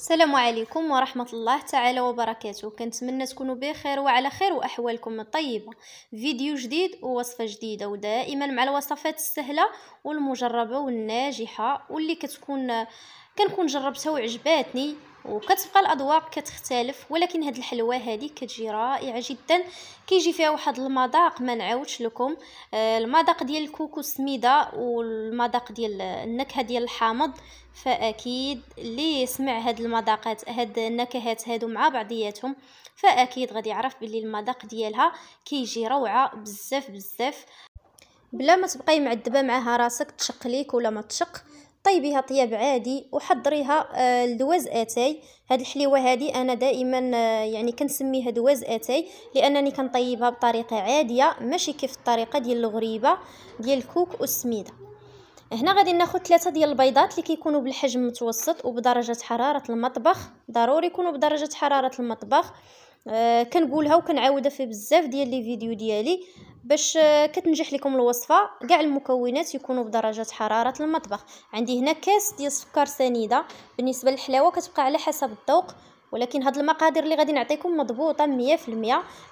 السلام عليكم ورحمة الله تعالى وبركاته كنتمنى تكونوا بخير وعلى خير وأحوالكم الطيبة فيديو جديد ووصفة جديدة ودائما مع الوصفات السهلة والمجربة والناجحة واللي كتكون كنكون جربتها وعجباتني وكتبقى الاذواق كتختلف ولكن هاد الحلوه هادي كتجي رائعه جدا كيجي فيها واحد المذاق ما نعاودش لكم آه، المذاق ديال الكوكو السميده والمذاق ديال النكهه ديال الحامض فاكيد اللي يسمع هاد المذاقات هاد النكهات هادو مع بعضياتهم فاكيد غادي يعرف باللي المذاق ديالها كيجي روعه بزاف بزاف بلا ما تبقاي معذبه معاها راسك تشق ليك ولا ما تشق طيبيها طياب عادي وحضريها آه، لدواز اتاي هاد الحليوه هادي انا دائما آه، يعني كنسميها دواز اتاي لانني كنطيبها بطريقه عاديه ماشي كيف الطريقه ديال الغريبه ديال الكوك والسميده هنا غادي ناخذ ثلاثة ديال البيضات اللي كيكونوا بالحجم متوسط وبدرجه حراره المطبخ ضروري يكونوا بدرجه حراره المطبخ آه كنقولها وكنعاودها في بزاف ديال لي فيديو ديالي باش آه كتنجح لكم الوصفه كاع المكونات يكونوا بدرجه حراره المطبخ عندي هنا كاس ديال السكر سنيده بالنسبه للحلاوه كتبقى على حسب الذوق ولكن هاد المقادير اللي غادي نعطيكم مضبوطه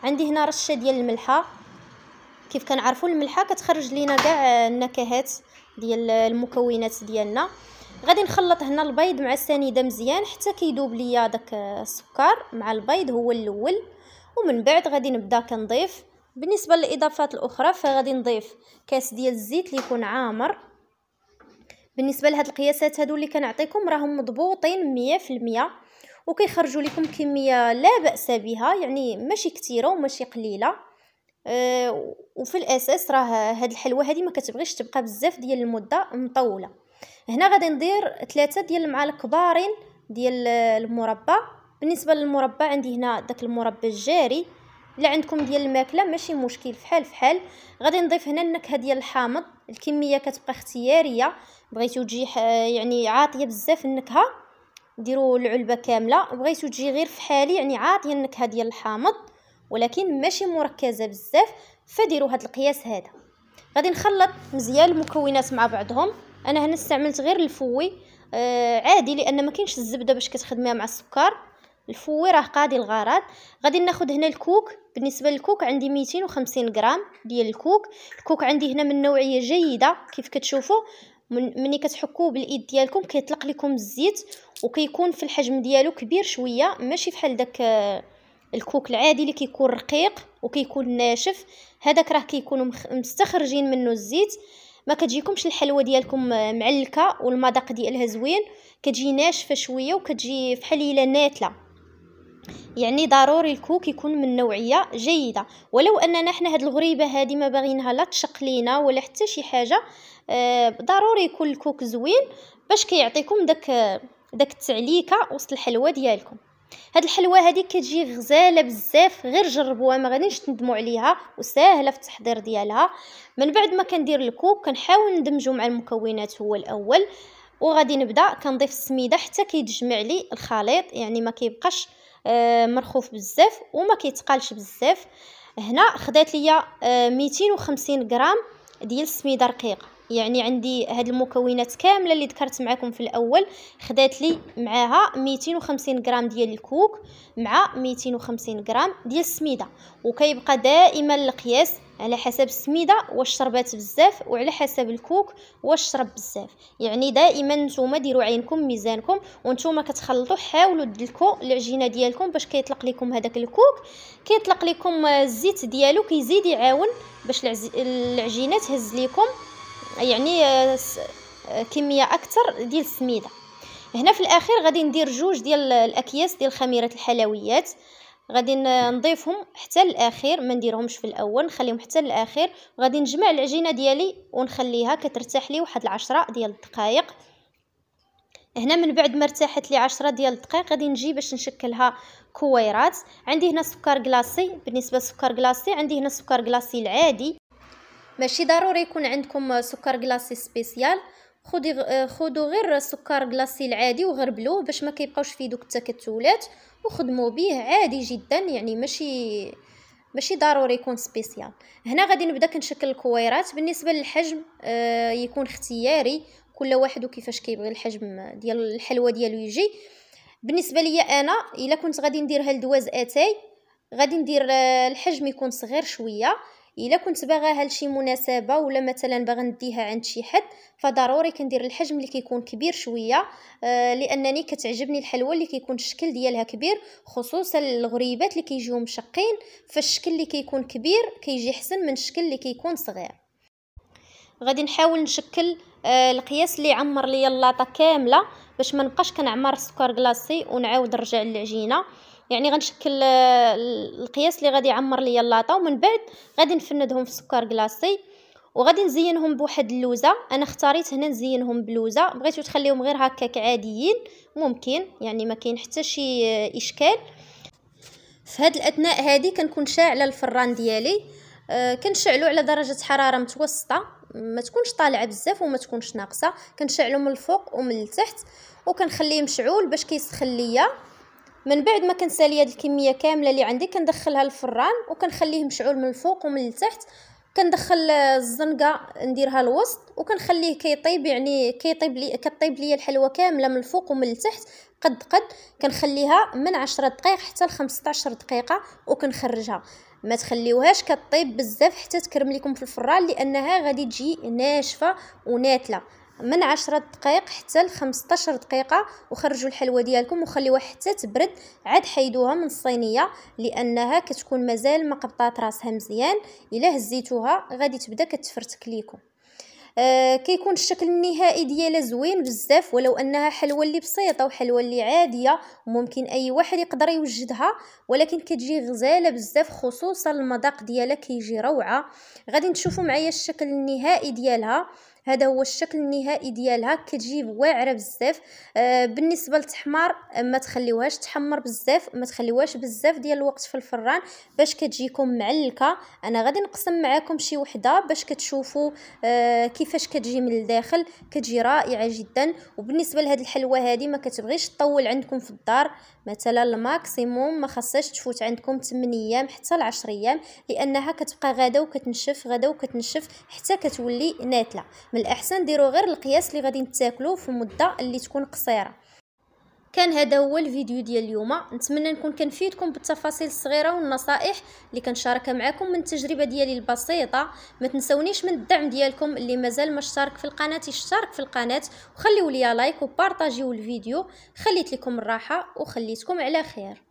100% عندي هنا رشه ديال الملحه كيف كنعرفوا الملحه كتخرج لينا كاع النكهات ديال المكونات ديالنا غادي نخلط هنا البيض مع السنيده مزيان حتى كيذوب ليا داك السكر مع البيض هو الاول ومن بعد غادي نبدا كنضيف بالنسبه للاضافات الاخرى فغادي نضيف كاس ديال الزيت اللي يكون عامر بالنسبه لهاد القياسات هادو اللي كنعطيكم راهم مضبوطين 100% وكيخرجوا لكم كميه لا باس بها يعني ماشي كثيره وماشي قليله آه، وفي الاساس راه هاد الحلوه هادي ما كتبغيش تبقى بزاف ديال المده مطوله هنا غادي ندير ثلاثه ديال المعالق كبارين ديال المربى بالنسبه للمربى عندي هنا داك المربى الجاري الا عندكم ديال الماكله ماشي مشكل فحال فحال غادي نضيف هنا النكهه ديال الحامض الكميه كتبقى اختياريه بغيتو تجي يعني عاطيه بزاف النكهه ديروا العلبه كامله بغيتو تجي غير فحالي يعني عاطيه النكهه ديال الحامض ولكن ماشي مركزه بزاف فديروا هذا القياس هذا غادي نخلط مزيان المكونات مع بعضهم انا هنا استعملت غير الفوي آه عادي لان ما كاينش الزبده باش كتخدميها مع السكر الفوي راه قاضي الغرض غادي ناخذ هنا الكوك بالنسبه للكوك عندي 250 غرام ديال الكوك الكوك عندي هنا من نوعيه جيده كيف كتشوفوا من ملي كتحكوه بالايد ديالكم كيطلق لكم الزيت وكيكون في الحجم ديالو كبير شويه ماشي بحال داك آه، الكوك العادي اللي كيكون رقيق وكيكون ناشف هذاك راه كيكونوا مستخرجين منه الزيت ما كتجيكمش الحلوه ديالكم آه، معلكه والمذاق ديالها زوين كتجي ناشفه شويه وكتجي فحال الا ناتله يعني ضروري الكوك يكون من نوعيه جيده ولو اننا حنا هاد الغريبه هادي ما باغينها لا تشق لينا ولا حتى شي حاجه آه، ضروري يكون الكوك زوين باش كيعطيكم داك آه، داك التعليكه وسط الحلوه ديالكم هاد الحلوه هادي كتجي غزاله بزاف غير جربوها ما غاديش تندموا عليها وساهله في التحضير ديالها من بعد ما كندير الكوب كنحاول ندمجو مع المكونات هو الاول وغادي نبدا كنضيف السميده حتى كيتجمع لي الخليط يعني ما كيبقاش آه مرخوف بزاف وما كيتقالش بزاف هنا خدات ليا آه 250 غرام ديال السميده رقيقه يعني عندي هاد المكونات كامله اللي ذكرت معكم في الاول خدات لي معاها 250 غرام ديال الكوك مع 250 غرام ديال السميده وكيبقى دائما القياس على حسب السميده واش شربات بزاف وعلى حسب الكوك واش شرب بزاف يعني دائما نتوما ديروا عينكم ميزانكم وانتوما كتخلطوا حاولوا دلكو العجينه ديالكم باش كيطلق لكم هذاك الكوك كيطلق لكم الزيت ديالو كيزيد يعاون باش العجينه تهز لكم يعني آه، آه، كميه اكثر ديال السميده هنا في الاخير غادي ندير جوج ديال الاكياس ديال خميره الحلويات غادي نضيفهم حتى الاخير ما نديرهمش في الاول نخليهم حتى الاخير غادي نجمع العجينه ديالي ونخليها كترتاح لي واحد العشرة ديال الدقائق هنا من بعد ما ارتاحت لي عشرة ديال الدقائق غادي نجي باش نشكلها كويرات عندي هنا سكر كلاصي بالنسبه للسكر كلاصي عندي هنا سكر كلاصي العادي ماشي ضروري يكون عندكم سكر غلاسي سبيسيال خدي آه، خدو غير السكر غلاسي العادي وغربلوه باش ما كيبقاوش فيه دوك التكتلات وخدموا به عادي جدا يعني ماشي ماشي ضروري يكون سبيسيال هنا غادي نبدا كنشكل الكويرات بالنسبه للحجم آه يكون اختياري كل واحد وكيفاش كيبغي الحجم ديال الحلوى ديالو يجي بالنسبه ليا انا الا كنت غادي نديرها لدواز اتاي غادي ندير آه، الحجم يكون صغير شويه الا كنت باغاها لشي مناسبه ولا مثلا باغا نديها عند شي حد فضروري كندير الحجم اللي كيكون كبير شويه آه لانني كتعجبني الحلوى اللي كيكون الشكل ديالها كبير خصوصا الغريبات اللي كيجيو مشقين فالشكل اللي كيكون كبير كيجي حسن من الشكل اللي كيكون صغير غادي نحاول نشكل آه القياس اللي عمر ليا اللاطه كامله باش ما نبقاش كنعمر السكر كلاصي ونعاود نرجع للعجينه يعني غنشكل آه، القياس اللي غادي يعمر ليا اللاطه ومن بعد غادي نفندهم في سكر كلاصي وغادي نزينهم بواحد اللوزه انا اختاريت هنا نزينهم بلوزه بغيتو تخليهم غير هكاك عاديين ممكن يعني ما كاين حتى شي آه، اشكال في هاد الاثناء هادي كنكون شاعله الفران ديالي آه، كنشعلو على درجه حراره متوسطه ما تكونش طالعه بزاف وما تكونش ناقصه كنشعلو من الفوق ومن التحت وكنخليه مشعول باش كيسخن ليا من بعد ما كنسالي هاد الكميه كامله اللي عندي كندخلها للفران وكنخليه مشعول من الفوق ومن التحت كندخل الزنقه نديرها الوسط وكنخليه كيطيب يعني كيطيب لي كطيب ليا الحلوه كامله من الفوق ومن التحت قد قد كنخليها من 10 دقائق حتى ل 15 دقيقه وكنخرجها ما تخليوهاش كطيب بزاف حتى تكرم لكم في الفران لانها غادي تجي ناشفه وناتله من عشرة دقائق حتى لخمسطاشر دقيقة وخرجوا الحلوى ديالكم وخليوها حتى تبرد عاد حيدوها من الصينية لأنها كتكون مازال ما قبطات راسها مزيان إلا هزيتوها غادي تبدا كتفرتك ليكم آه كيكون الشكل النهائي ديالها زوين بزاف ولو انها حلوى اللي بسيطه وحلوى اللي عاديه ممكن اي واحد يقدر يوجدها ولكن كتجي غزاله بزاف خصوصا المذاق ديالها كيجي روعه غادي نشوفوا معايا الشكل النهائي ديالها هذا هو الشكل النهائي ديالها كتجي واعره بزاف آه بالنسبه للتحمار ما تخليوهاش تحمر بزاف ما تخليوهاش بزاف ديال الوقت في الفران باش كتجيكم معلكه انا غادي نقسم معكم شي وحده باش كتشوفوا آه كيفاش كتجي من الداخل كتجي رائعه جدا وبالنسبه لهاد الحلوه هذه ما كتبغيش تطول عندكم في الدار مثلا الماكسيموم ما خصهاش تفوت عندكم 8 ايام حتى ل 10 ايام لانها كتبقى غاده وكتنشف غاده وكتنشف حتى كتولي ناتله من الاحسن ديروا غير القياس اللي غادي تاكلوه في مده اللي تكون قصيره كان هذا هو الفيديو ديال اليوم نتمنى نكون كنفيدكم بالتفاصيل الصغيره والنصائح اللي كنشاركها معكم من التجربه ديالي البسيطه ما تنسونيش من الدعم ديالكم اللي مازال ما اشترك في القناه يشترك في القناه وخليوا لي لايك وبارطاجيو الفيديو خليت لكم الراحه وخليتكم على خير